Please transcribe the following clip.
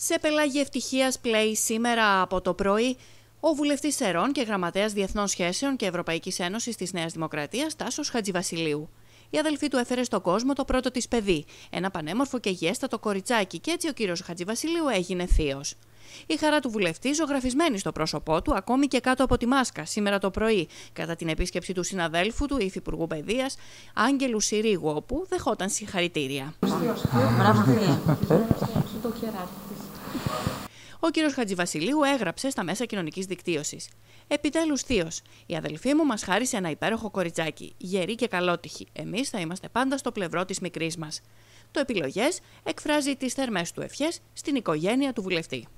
Σε πελάγη ευτυχίας πλέει σήμερα από το πρωί ο Βουλευτής Ερών και γραμματέας Διεθνών Σχέσεων και Ευρωπαϊκής Ένωσης της Νέας Δημοκρατίας, τάσος Χατζηβασιλείου. Η αδελφή του έφερε στον κόσμο το πρώτο της παιδί, ένα πανέμορφο και γέστατο κοριτσάκι και έτσι ο κύριος Χατζηβασιλείου έγινε θείος. Η χαρά του βουλευτή ζωγραφισμένη στο πρόσωπό του, ακόμη και κάτω από τη μάσκα, σήμερα το πρωί, κατά την επίσκεψη του συναδέλφου του Υφυπουργού Παιδείας, Άγγελου Συρίγου, όπου δεχόταν συγχαρητήρια. Ο κύριος Χατζηβασιλείου έγραψε στα μέσα κοινωνικής δικτύωσης. Επιτέλους θείος. Η αδελφή μου μας χάρισε ένα υπέροχο κοριτσάκι, γερή και καλότυχη. Εμείς θα είμαστε πάντα στο πλευρό της μικρής μας. Το επιλογές εκφράζει τις θερμές του ευχές στην οικογένεια του βουλευτή.